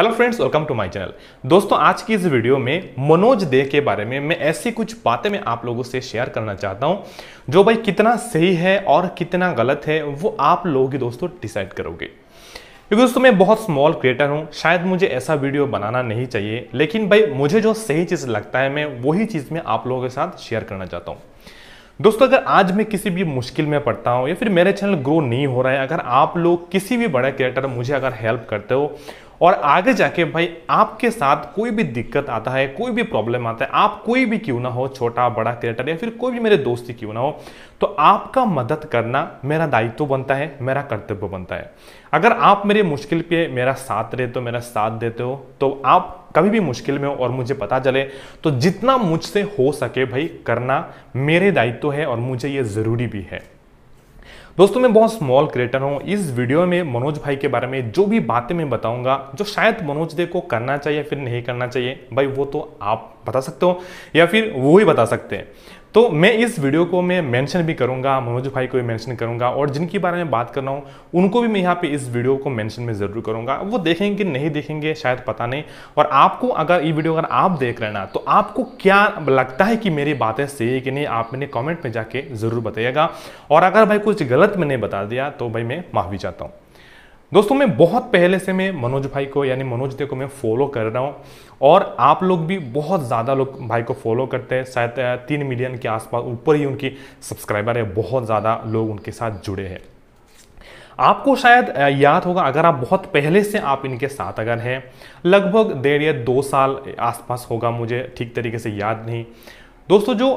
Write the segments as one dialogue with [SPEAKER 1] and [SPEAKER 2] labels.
[SPEAKER 1] hello friends welcome to my channel दोस्तों आज की इस वीडियो में मनोज दे के बारे में मैं ऐसी कुछ बातें मैं आप लोगों से शेयर करना चाहता हूं जो भाई कितना सही है और कितना गलत है वो आप लोग ही दोस्तों डिसाइड करोगे क्योंकि दोस्तों मैं बहुत स्मॉल क्रिएटर हूं शायद मुझे ऐसा वीडियो बनाना नहीं चाहिए लेकिन भाई मुझे जो सही चीज़ लगता है मैं वही चीज़ में आप लोगों के साथ शेयर करना चाहता हूँ दोस्तों अगर आज मैं किसी भी मुश्किल में पड़ता हूँ या फिर मेरे चैनल ग्रो नहीं हो रहा है अगर आप लोग किसी भी बड़े क्रिएटर मुझे अगर हेल्प करते हो और आगे जाके भाई आपके साथ कोई भी दिक्कत आता है कोई भी प्रॉब्लम आता है आप कोई भी क्यों ना हो छोटा बड़ा क्रिएटर या फिर कोई भी मेरे दोस्ती क्यों ना हो तो आपका मदद करना मेरा दायित्व बनता है मेरा कर्तव्य बनता है अगर आप मेरे मुश्किल पे मेरा साथ रहते हो मेरा साथ देते हो तो आप कभी भी मुश्किल में हो और मुझे पता चले तो जितना मुझसे हो सके भाई करना मेरे दायित्व है और मुझे ये ज़रूरी भी है दोस्तों मैं बहुत स्मॉल क्रिएटर हूं इस वीडियो में मनोज भाई के बारे में जो भी बातें मैं बताऊंगा जो शायद मनोज दे को करना चाहिए फिर नहीं करना चाहिए भाई वो तो आप बता सकते हो या फिर वो ही बता सकते हैं तो मैं इस वीडियो को मैं मेंशन भी करूंगा मनोज भाई को भी मेंशन करूंगा और जिनके बारे में बात कर रहा हूँ उनको भी मैं यहाँ पे इस वीडियो को मेंशन में ज़रूर करूंगा वो देखेंगे नहीं देखेंगे शायद पता नहीं और आपको अगर ये वीडियो अगर आप देख रहे ना तो आपको क्या लगता है कि मेरी बातें सही है कि नहीं आप मैंने कॉमेंट में जाके ज़रूर बताइएगा और अगर भाई कुछ गलत मैंने बता दिया तो भाई मैं माफ़ी चाहता हूँ दोस्तों मैं बहुत पहले से मैं मनोज भाई को यानी मनोज दे को मैं फॉलो कर रहा हूँ और आप लोग भी बहुत ज़्यादा लोग भाई को फॉलो करते हैं शायद तीन मिलियन के आसपास ऊपर ही उनकी सब्सक्राइबर है बहुत ज़्यादा लोग उनके साथ जुड़े हैं आपको शायद याद होगा अगर आप बहुत पहले से आप इनके साथ अगर हैं लगभग डेढ़ या दो साल आसपास होगा मुझे ठीक तरीके से याद नहीं दोस्तों जो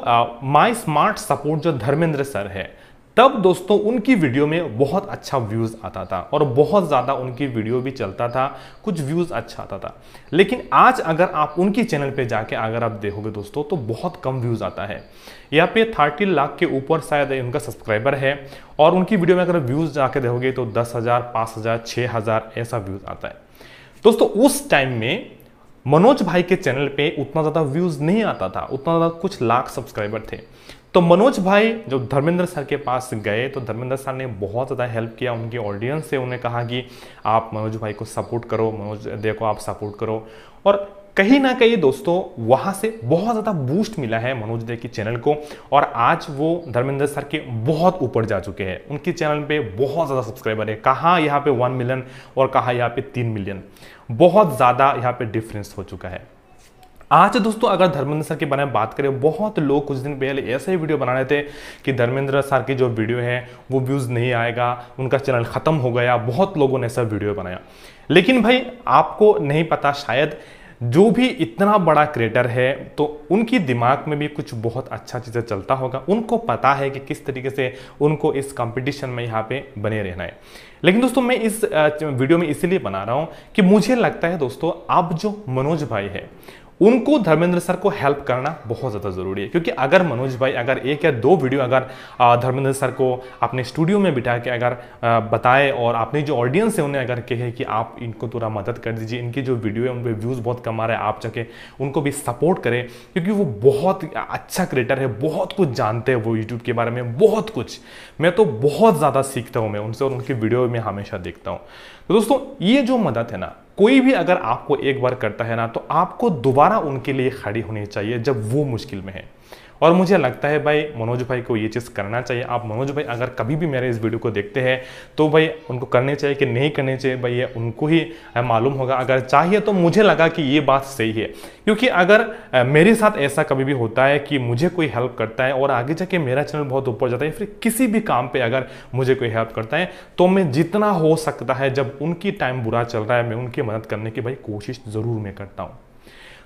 [SPEAKER 1] माई स्मार्ट सपोर्ट जो धर्मेंद्र सर है तब दोस्तों उनकी वीडियो में बहुत अच्छा व्यूज़ आता था और बहुत ज़्यादा उनकी वीडियो भी चलता था कुछ व्यूज़ अच्छा आता था लेकिन आज अगर आप उनकी चैनल पे जाके अगर आप देखोगे दोस्तों तो बहुत कम व्यूज़ आता है यहाँ पे थर्टी लाख के ऊपर शायद उनका सब्सक्राइबर है और उनकी वीडियो में अगर व्यूज़ जाके देखोगे तो दस हज़ार पांच हज़ार हज़ार ऐसा व्यूज़ आता है दोस्तों उस टाइम में मनोज भाई के चैनल पे उतना ज़्यादा व्यूज़ नहीं आता था उतना ज़्यादा कुछ लाख सब्सक्राइबर थे तो मनोज भाई जो धर्मेंद्र सर के पास गए तो धर्मेंद्र सर ने बहुत ज़्यादा हेल्प किया उनकी ऑडियंस से उन्हें कहा कि आप मनोज भाई को सपोर्ट करो मनोज दे को आप सपोर्ट करो और कहीं ना कहीं दोस्तों वहाँ से बहुत ज़्यादा बूस्ट मिला है मनोज दे के चैनल को और आज वो धर्मेंद्र सर के बहुत ऊपर जा चुके हैं उनके चैनल पे बहुत ज़्यादा सब्सक्राइबर है कहाँ यहाँ पे वन मिलियन और कहाँ यहाँ पे तीन मिलियन बहुत ज़्यादा यहाँ पे डिफरेंस हो चुका है आज दोस्तों अगर धर्मेंद्र सर के बारे में बात करें बहुत लोग कुछ दिन पहले ऐसे ही वीडियो बना रहे थे कि धर्मेंद्र सर की जो वीडियो है वो व्यूज़ नहीं आएगा उनका चैनल ख़त्म हो गया बहुत लोगों ने ऐसा वीडियो बनाया लेकिन भाई आपको नहीं पता शायद जो भी इतना बड़ा क्रिएटर है तो उनकी दिमाग में भी कुछ बहुत अच्छा चीज़ें चलता होगा उनको पता है कि किस तरीके से उनको इस कंपटीशन में यहाँ पे बने रहना है लेकिन दोस्तों मैं इस वीडियो में इसीलिए बना रहा हूँ कि मुझे लगता है दोस्तों अब जो मनोज भाई है उनको धर्मेंद्र सर को हेल्प करना बहुत ज़्यादा ज़रूरी है क्योंकि अगर मनोज भाई अगर एक या दो वीडियो अगर धर्मेंद्र सर को अपने स्टूडियो में बिठा के अगर बताए और अपनी जो ऑडियंस है उन्हें अगर कहे कि आप इनको थोड़ा मदद कर दीजिए इनकी जो वीडियो है उन पर व्यूज़ बहुत कम आ रहा है आप जाके उनको भी सपोर्ट करें क्योंकि वो बहुत अच्छा क्रिएटर है बहुत कुछ जानते हैं वो यूट्यूब के बारे में बहुत कुछ मैं तो बहुत ज़्यादा सीखता हूँ मैं उनसे और उनकी वीडियो में हमेशा देखता हूँ तो दोस्तों ये जो मदद है ना कोई भी अगर आपको एक बार करता है ना तो आपको दोबारा उनके लिए खड़ी होनी चाहिए जब वो मुश्किल में है और मुझे लगता है भाई मनोज भाई को ये चीज़ करना चाहिए आप मनोज भाई अगर कभी भी मेरे इस वीडियो को देखते हैं तो भाई उनको करने चाहिए कि नहीं करने चाहिए भाई ये उनको ही मालूम होगा अगर चाहिए तो मुझे लगा कि ये बात सही है क्योंकि अगर मेरे साथ ऐसा कभी भी होता है कि मुझे कोई हेल्प करता है और आगे जाके मेरा चैनल बहुत ऊपर जाता है फिर किसी भी काम पर अगर मुझे कोई हेल्प करता है तो मैं जितना हो सकता है जब उनकी टाइम बुरा चल रहा है मैं उनकी मदद करने की भाई कोशिश ज़रूर मैं करता हूँ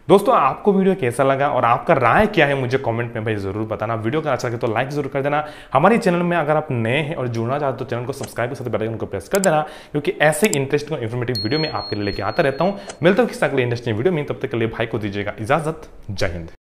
[SPEAKER 1] दोस्तों आपको वीडियो कैसा लगा और आपका राय क्या है मुझे कमेंट में भाई ज़रूर बताना वीडियो का अच्छा लगे तो लाइक ज़रूर कर देना हमारे चैनल में अगर आप नए हैं और जुड़ना चाहते हो तो चैनल को सब्सक्राइब के साथ बेलाइकन को प्रेस कर देना क्योंकि ऐसे इंटरेस्टिंग और इन्फॉर्मेटिव वीडियो मैं आपके लिए लेके आता रहता हूँ मिलता हूँ किसी अगले इंटरेस्टिंग वीडियो में तब तक के लिए भाई को दीजिएगा इजाज़त जय हिंद